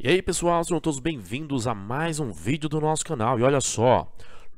E aí pessoal, sejam todos bem-vindos a mais um vídeo do nosso canal. E olha só,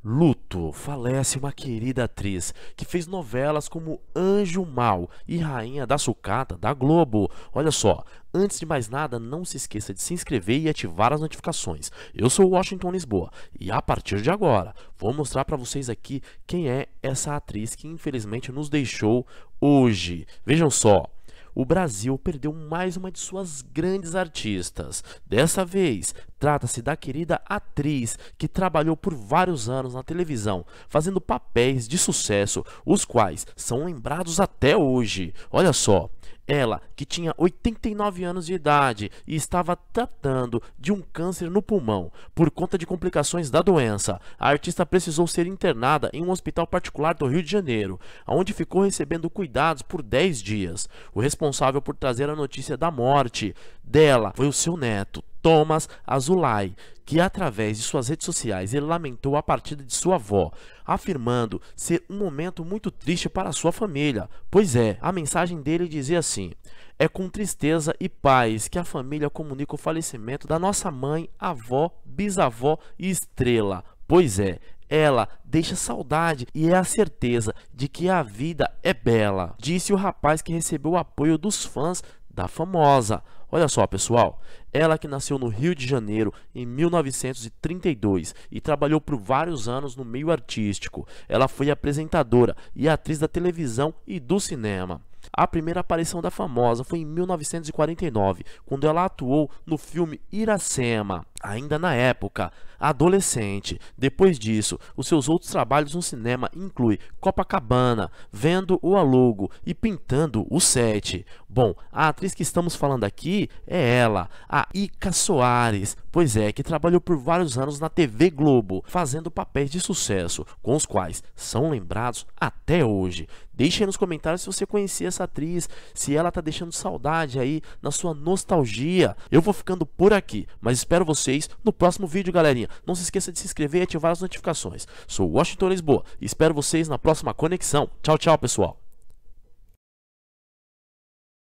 luto, falece uma querida atriz que fez novelas como Anjo Mal e Rainha da Sucata da Globo. Olha só, antes de mais nada, não se esqueça de se inscrever e ativar as notificações. Eu sou Washington Lisboa e a partir de agora vou mostrar para vocês aqui quem é essa atriz que infelizmente nos deixou hoje. Vejam só o Brasil perdeu mais uma de suas grandes artistas. Dessa vez, trata-se da querida atriz que trabalhou por vários anos na televisão, fazendo papéis de sucesso, os quais são lembrados até hoje. Olha só, ela, que tinha 89 anos de idade e estava tratando de um câncer no pulmão por conta de complicações da doença, a artista precisou ser internada em um hospital particular do Rio de Janeiro, onde ficou recebendo cuidados por 10 dias. O responsável por trazer a notícia da morte dela foi o seu neto, Thomas Azulay, que através de suas redes sociais ele lamentou a partida de sua avó, afirmando ser um momento muito triste para sua família. Pois é, a mensagem dele dizia assim: É com tristeza e paz que a família comunica o falecimento da nossa mãe, avó, bisavó e estrela. Pois é, ela deixa saudade e é a certeza de que a vida é bela, disse o rapaz que recebeu o apoio dos fãs da famosa. Olha só, pessoal, ela que nasceu no Rio de Janeiro em 1932 e trabalhou por vários anos no meio artístico. Ela foi apresentadora e atriz da televisão e do cinema. A primeira aparição da famosa foi em 1949, quando ela atuou no filme Iracema ainda na época adolescente. Depois disso, os seus outros trabalhos no cinema incluem Copacabana, Vendo o Alugo e Pintando o Sete. Bom, a atriz que estamos falando aqui é ela, a Ica Soares, pois é, que trabalhou por vários anos na TV Globo, fazendo papéis de sucesso, com os quais são lembrados até hoje. Deixe aí nos comentários se você conhecia essa atriz, se ela tá deixando saudade aí na sua nostalgia. Eu vou ficando por aqui, mas espero você vocês no próximo vídeo, galerinha. Não se esqueça de se inscrever e ativar as notificações. Sou Washington Lisboa e espero vocês na próxima conexão. Tchau, tchau, pessoal.